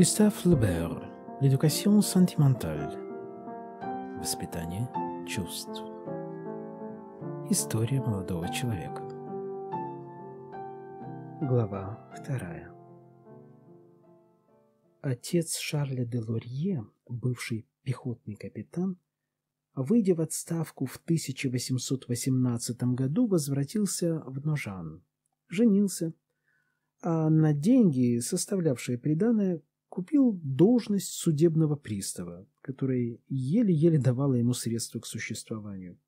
Густав Флобер. L'éducation sentimentale. Воспитание чувств. История молодого человека. Глава вторая. Отец Шарля де Лорье, бывший пехотный капитан, выйдя в отставку в 1818 году, возвратился в Ножан, женился, а на деньги, составлявшие приданое, купил должность судебного пристава, которая еле-еле давала ему средства к существованию.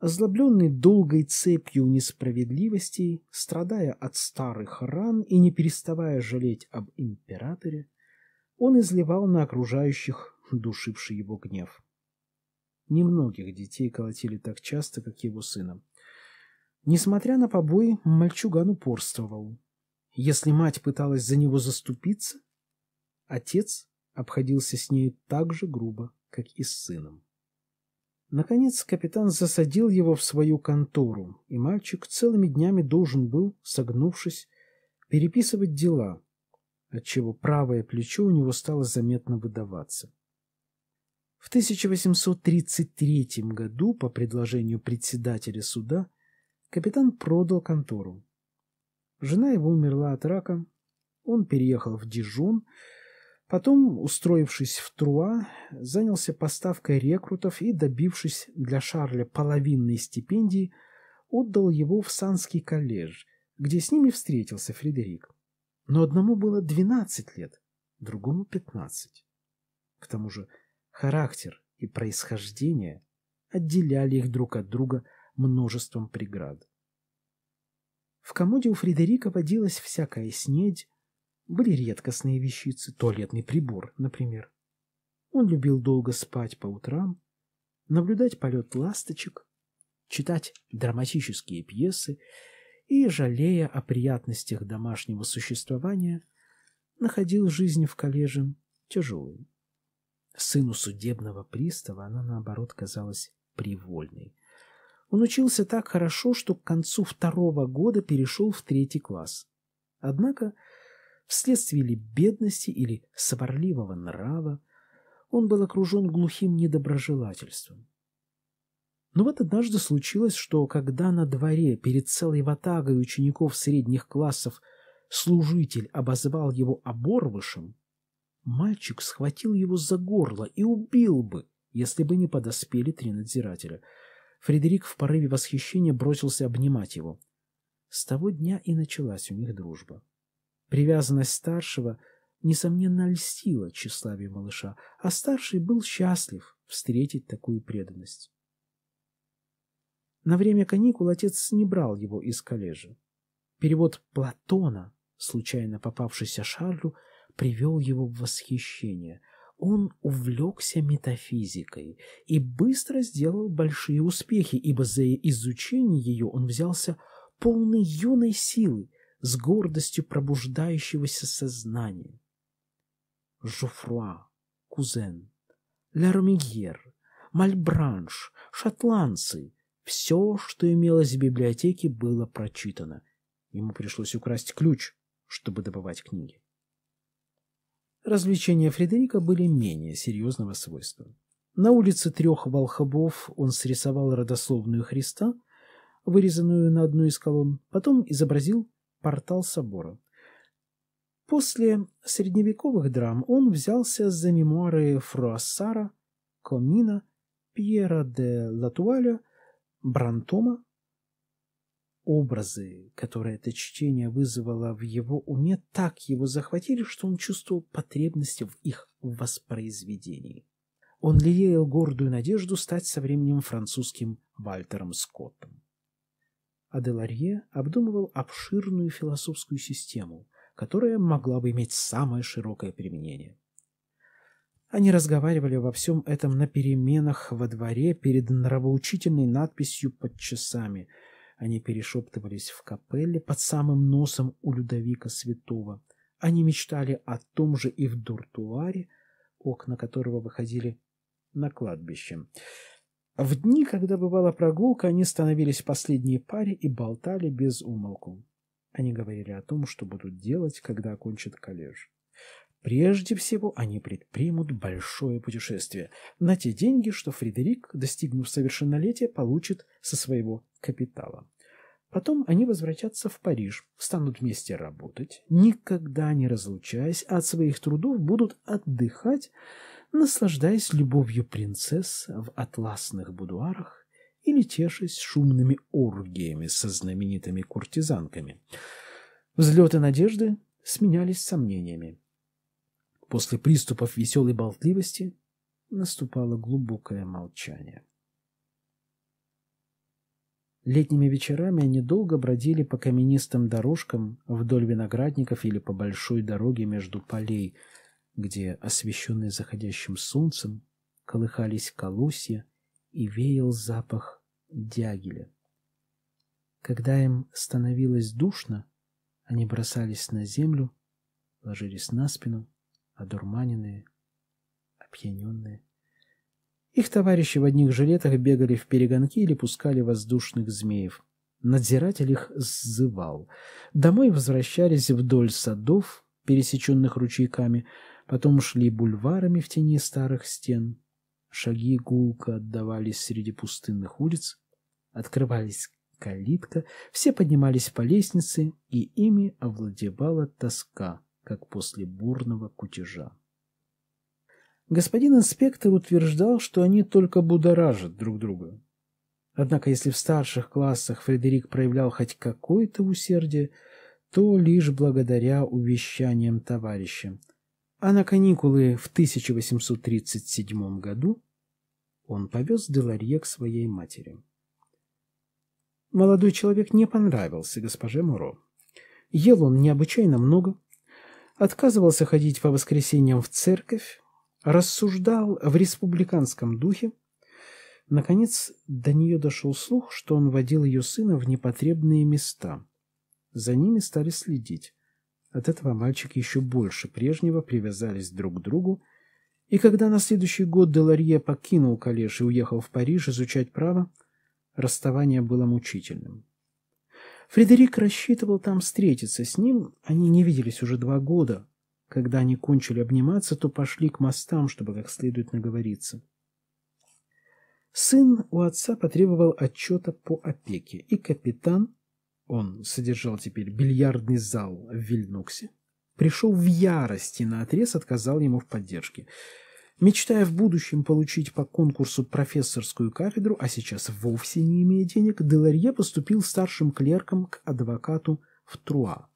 Озлобленный долгой цепью несправедливостей, страдая от старых ран и не переставая жалеть об императоре, он изливал на окружающих душивший его гнев. Немногих детей колотили так часто, как его сына. Несмотря на побои, мальчуган упорствовал. Если мать пыталась за него заступиться, Отец обходился с нею так же грубо, как и с сыном. Наконец капитан засадил его в свою контору, и мальчик целыми днями должен был, согнувшись, переписывать дела, отчего правое плечо у него стало заметно выдаваться. В 1833 году, по предложению председателя суда, капитан продал контору. Жена его умерла от рака, он переехал в Дижон, Потом, устроившись в Труа, занялся поставкой рекрутов и, добившись для Шарля половинной стипендии, отдал его в Санский коллеж, где с ними встретился Фредерик. Но одному было 12 лет, другому 15. К тому же характер и происхождение отделяли их друг от друга множеством преград. В комоде у Фредерика водилась всякая снедь, были редкостные вещицы, туалетный прибор, например. Он любил долго спать по утрам, наблюдать полет ласточек, читать драматические пьесы и, жалея о приятностях домашнего существования, находил жизнь в коллеже тяжелой. Сыну судебного пристава она, наоборот, казалась привольной. Он учился так хорошо, что к концу второго года перешел в третий класс. Однако вследствие ли бедности или сварливого нрава, он был окружен глухим недоброжелательством. Но вот однажды случилось, что когда на дворе перед целой ватагой учеников средних классов служитель обозвал его оборвышем, мальчик схватил его за горло и убил бы, если бы не подоспели три надзирателя. Фредерик в порыве восхищения бросился обнимать его. С того дня и началась у них дружба. Привязанность старшего, несомненно, льстила тщеславие малыша, а старший был счастлив встретить такую преданность. На время каникул отец не брал его из коллежа. Перевод Платона, случайно попавшийся Шарлю, привел его в восхищение. Он увлекся метафизикой и быстро сделал большие успехи, ибо за изучение ее он взялся полный юной силы – с гордостью пробуждающегося сознания. Жуфруа, Кузен, Лермигьер, Мальбранш, шотландцы — все, что имелось в библиотеке, было прочитано. Ему пришлось украсть ключ, чтобы добывать книги. Развлечения Фредерика были менее серьезного свойства. На улице трех волхобов он срисовал родословную Христа, вырезанную на одну из колонн, потом изобразил портал собора. После средневековых драм он взялся за мемуары Фруассара, Комина, Пьера де Латуаля, Брантома. Образы, которые это чтение вызвало в его уме, так его захватили, что он чувствовал потребность в их воспроизведении. Он лелеял гордую надежду стать со временем французским Вальтером Скоттом а Деларье обдумывал обширную философскую систему, которая могла бы иметь самое широкое применение. Они разговаривали во всем этом на переменах во дворе перед нравоучительной надписью под часами. Они перешептывались в капелле под самым носом у Людовика Святого. Они мечтали о том же и в дуртуаре, окна которого выходили на кладбище. В дни, когда бывала прогулка, они становились в последней паре и болтали без умолку. Они говорили о том, что будут делать, когда окончат колледж. Прежде всего, они предпримут большое путешествие на те деньги, что Фредерик, достигнув совершеннолетия, получит со своего капитала. Потом они возвратятся в Париж, станут вместе работать, никогда не разлучаясь, а от своих трудов будут отдыхать наслаждаясь любовью принцесс в атласных будуарах или тешись шумными оргиями со знаменитыми куртизанками. Взлеты надежды сменялись сомнениями. После приступов веселой болтливости наступало глубокое молчание. Летними вечерами они долго бродили по каменистым дорожкам вдоль виноградников или по большой дороге между полей – где, освещенные заходящим солнцем, колыхались колосья и веял запах дягеля. Когда им становилось душно, они бросались на землю, ложились на спину, одурманенные, опьяненные. Их товарищи в одних жилетах бегали в перегонки или пускали воздушных змеев. Надзиратель их сзывал. Домой возвращались вдоль садов, пересеченных ручейками, Потом шли бульварами в тени старых стен. Шаги гулко отдавались среди пустынных улиц. Открывались калитка, все поднимались по лестнице, и ими овладевала тоска, как после бурного кутежа. Господин инспектор утверждал, что они только будоражат друг друга. Однако если в старших классах Фредерик проявлял хоть какое-то усердие, то лишь благодаря увещаниям товарища – а на каникулы в 1837 году он повез Деларье к своей матери. Молодой человек не понравился госпоже Муро. Ел он необычайно много, отказывался ходить по воскресеньям в церковь, рассуждал в республиканском духе. Наконец до нее дошел слух, что он водил ее сына в непотребные места. За ними стали следить. От этого мальчики еще больше прежнего привязались друг к другу, и когда на следующий год Деларье покинул коллеж и уехал в Париж изучать право, расставание было мучительным. Фредерик рассчитывал там встретиться с ним, они не виделись уже два года. Когда они кончили обниматься, то пошли к мостам, чтобы как следует наговориться. Сын у отца потребовал отчета по опеке, и капитан, он содержал теперь бильярдный зал в Вильнуксе, пришел в ярости на отрез, отказал ему в поддержке. Мечтая в будущем получить по конкурсу профессорскую кафедру, а сейчас вовсе не имея денег, Деларье поступил старшим клерком к адвокату в Труа.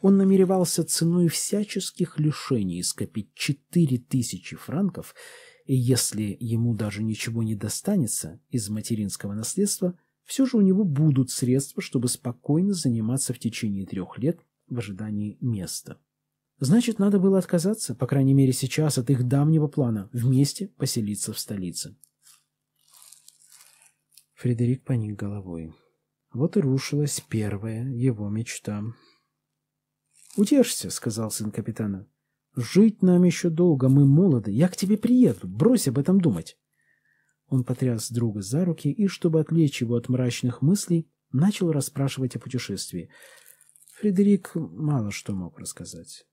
Он намеревался ценой всяческих лишений скопить 4000 франков, и если ему даже ничего не достанется из материнского наследства, все же у него будут средства, чтобы спокойно заниматься в течение трех лет в ожидании места. Значит, надо было отказаться, по крайней мере сейчас, от их давнего плана вместе поселиться в столице. Фредерик поник головой. Вот и рушилась первая его мечта. «Утешься», — сказал сын капитана. «Жить нам еще долго, мы молоды. Я к тебе приеду, брось об этом думать». Он потряс друга за руки и, чтобы отвлечь его от мрачных мыслей, начал расспрашивать о путешествии. Фредерик мало что мог рассказать.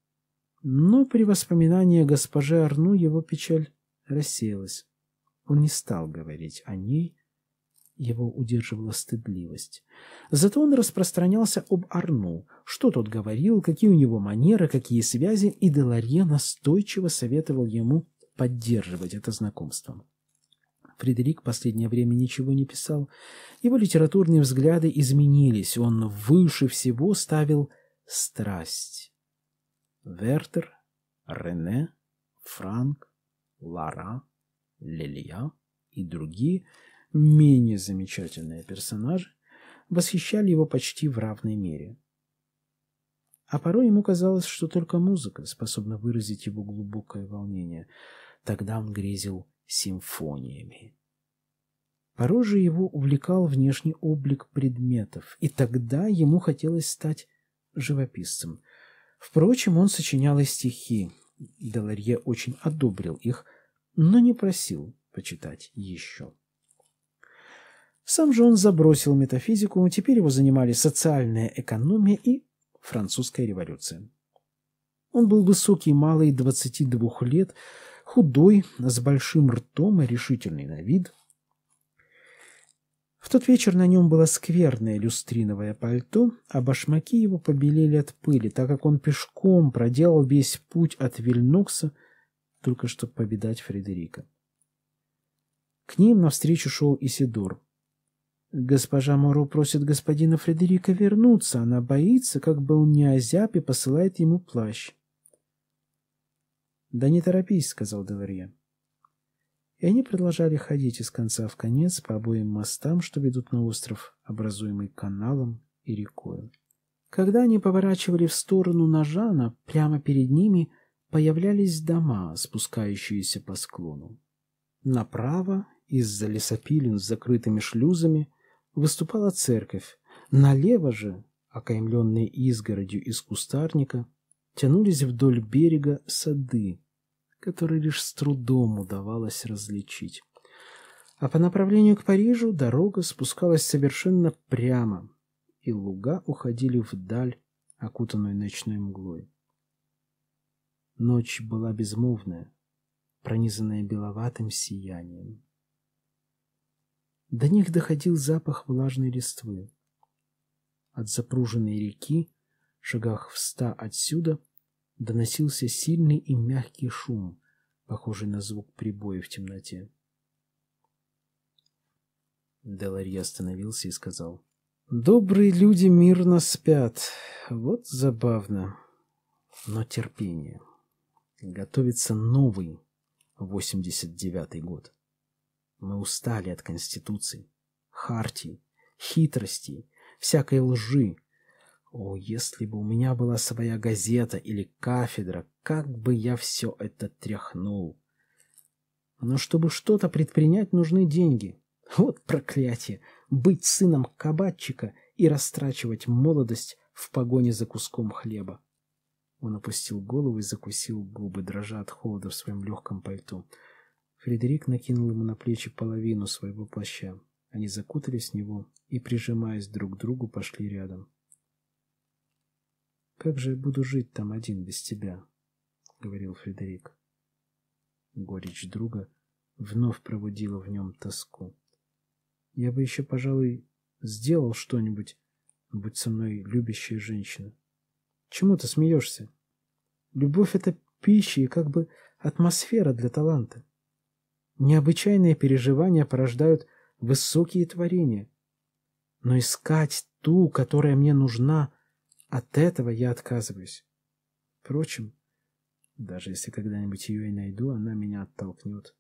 Но при воспоминании госпожи Арну его печаль рассеялась. Он не стал говорить о ней, его удерживала стыдливость. Зато он распространялся об Арну, что тот говорил, какие у него манеры, какие связи, и Деларье настойчиво советовал ему поддерживать это знакомство. Фредерик в последнее время ничего не писал. Его литературные взгляды изменились. Он выше всего ставил страсть. Вертер, Рене, Франк, Лара, Лилья и другие менее замечательные персонажи восхищали его почти в равной мере. А порой ему казалось, что только музыка способна выразить его глубокое волнение. Тогда он грезил симфониями. Пороже его увлекал внешний облик предметов, и тогда ему хотелось стать живописцем. Впрочем, он сочинял и стихи. Деларье очень одобрил их, но не просил почитать еще. Сам же он забросил метафизику, теперь его занимали социальная экономия и французская революция. Он был высокий, малый, 22 лет, худой, с большим ртом и решительный на вид. В тот вечер на нем было скверное люстриновое пальто, а башмаки его побелели от пыли, так как он пешком проделал весь путь от Вильнокса, только чтобы победать Фредерика. К ним навстречу шел Исидор. «Госпожа Моро просит господина Фредерика вернуться. Она боится, как бы он не озяб и посылает ему плащ». «Да не торопись», — сказал Деварье. И они продолжали ходить из конца в конец по обоим мостам, что ведут на остров, образуемый каналом и рекой. Когда они поворачивали в сторону Нажана, прямо перед ними появлялись дома, спускающиеся по склону. Направо, из-за лесопилин с закрытыми шлюзами, выступала церковь, налево же, окаймленная изгородью из кустарника, тянулись вдоль берега сады, которые лишь с трудом удавалось различить. А по направлению к Парижу дорога спускалась совершенно прямо, и луга уходили вдаль, окутанную ночной мглой. Ночь была безмолвная, пронизанная беловатым сиянием. До них доходил запах влажной листвы. От запруженной реки шагах в ста отсюда доносился сильный и мягкий шум, похожий на звук прибоя в темноте. Деларь остановился и сказал. «Добрые люди мирно спят. Вот забавно. Но терпение. Готовится новый 89-й год. Мы устали от Конституции, Хартии, хитростей, всякой лжи, о, если бы у меня была своя газета или кафедра, как бы я все это тряхнул. Но чтобы что-то предпринять, нужны деньги. Вот проклятие! Быть сыном кабачика и растрачивать молодость в погоне за куском хлеба. Он опустил голову и закусил губы, дрожа от холода в своем легком пальто. Фредерик накинул ему на плечи половину своего плаща. Они закутались в него и, прижимаясь друг к другу, пошли рядом. «Как же я буду жить там один без тебя?» — говорил Фредерик. Горечь друга вновь проводила в нем тоску. «Я бы еще, пожалуй, сделал что-нибудь, будь со мной любящая женщина. Чему ты смеешься? Любовь — это пища и как бы атмосфера для таланта. Необычайные переживания порождают высокие творения. Но искать ту, которая мне нужна, от этого я отказываюсь. Впрочем, даже если когда-нибудь ее и найду, она меня оттолкнет.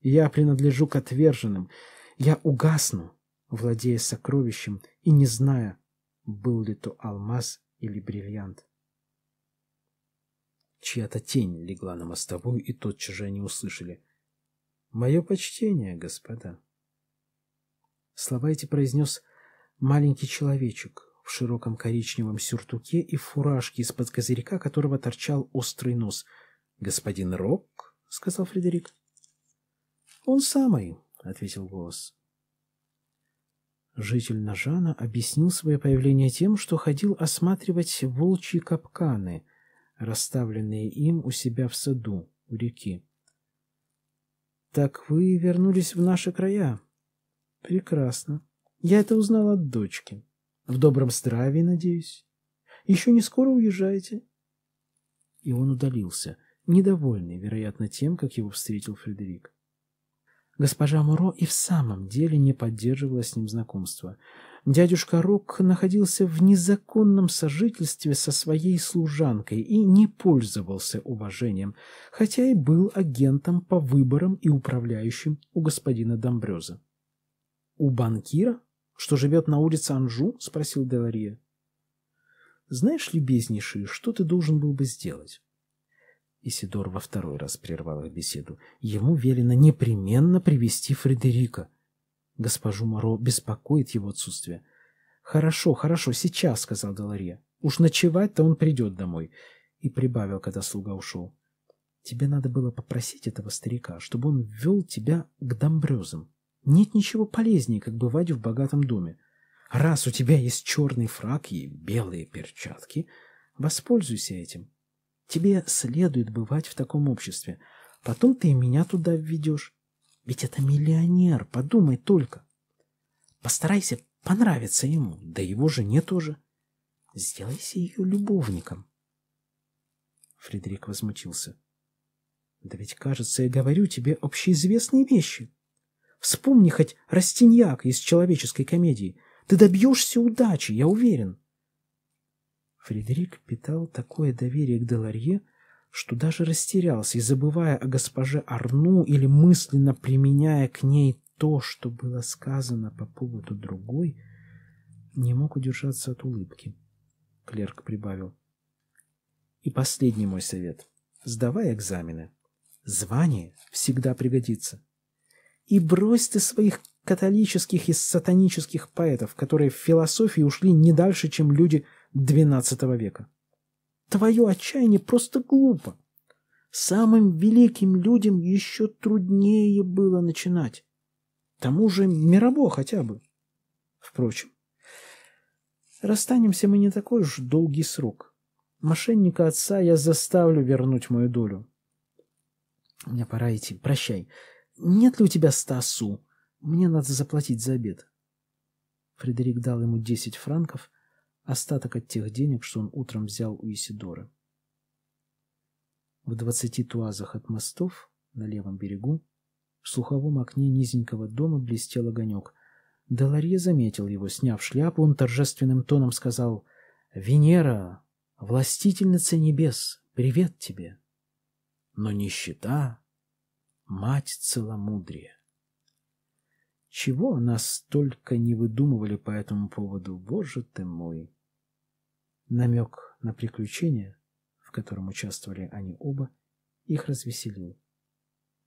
Я принадлежу к отверженным. Я угасну, владея сокровищем и не зная, был ли то алмаз или бриллиант. Чья-то тень легла на мостовую, и тотчас же они услышали. «Мое почтение, господа!» Слова эти произнес маленький человечек, в широком коричневом сюртуке и фуражке, из-под козырька которого торчал острый нос. «Господин Рок?» — сказал Фредерик. «Он самый», — ответил голос. Житель Нажана объяснил свое появление тем, что ходил осматривать волчьи капканы, расставленные им у себя в саду, у реки. «Так вы вернулись в наши края?» «Прекрасно. Я это узнал от дочки». В добром здравии, надеюсь. Еще не скоро уезжаете?» И он удалился, недовольный, вероятно, тем, как его встретил Фредерик. Госпожа Муро и в самом деле не поддерживала с ним знакомства. Дядюшка Рок находился в незаконном сожительстве со своей служанкой и не пользовался уважением, хотя и был агентом по выборам и управляющим у господина Домбреза. У банкира что живет на улице Анжу?» — спросил Деларье. «Знаешь, любезнейший, что ты должен был бы сделать?» Исидор во второй раз прервал их беседу. «Ему велено непременно привести Фредерика. Госпожу Моро беспокоит его отсутствие». «Хорошо, хорошо, сейчас», — сказал Деларье. «Уж ночевать-то он придет домой». И прибавил, когда слуга ушел. «Тебе надо было попросить этого старика, чтобы он ввел тебя к домбрезам». Нет ничего полезнее, как бывать в богатом доме. Раз у тебя есть черный фраг и белые перчатки, воспользуйся этим. Тебе следует бывать в таком обществе. Потом ты и меня туда введешь. Ведь это миллионер, подумай только. Постарайся понравиться ему, да его жене тоже. Сделайся ее любовником. Фредерик возмутился. Да ведь, кажется, я говорю тебе общеизвестные вещи. Вспомни хоть Растиньяк из человеческой комедии. Ты добьешься удачи, я уверен. Фредерик питал такое доверие к Деларье, что даже растерялся и, забывая о госпоже Арну или мысленно применяя к ней то, что было сказано по поводу другой, не мог удержаться от улыбки. Клерк прибавил. И последний мой совет. Сдавай экзамены. Звание всегда пригодится. И брось ты своих католических и сатанических поэтов, которые в философии ушли не дальше, чем люди XII века. Твое отчаяние просто глупо. Самым великим людям еще труднее было начинать. К тому же Мирабо хотя бы. Впрочем, расстанемся мы не такой уж долгий срок. Мошенника отца я заставлю вернуть мою долю. Мне пора идти. Прощай. «Нет ли у тебя стасу? Мне надо заплатить за обед». Фредерик дал ему десять франков, остаток от тех денег, что он утром взял у Исидоры. В двадцати туазах от мостов на левом берегу в слуховом окне низенького дома блестел огонек. Деларье заметил его, сняв шляпу, он торжественным тоном сказал «Венера, властительница небес, привет тебе!» Но нищета мать целомудрия. Чего нас столько не выдумывали по этому поводу, боже ты мой! Намек на приключение, в котором участвовали они оба, их развеселил.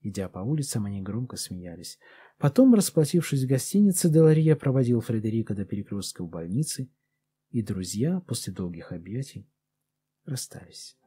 Идя по улицам, они громко смеялись. Потом, расплатившись в гостинице, Делария проводил Фредерика до перекрестка в больнице, и друзья после долгих объятий расстались.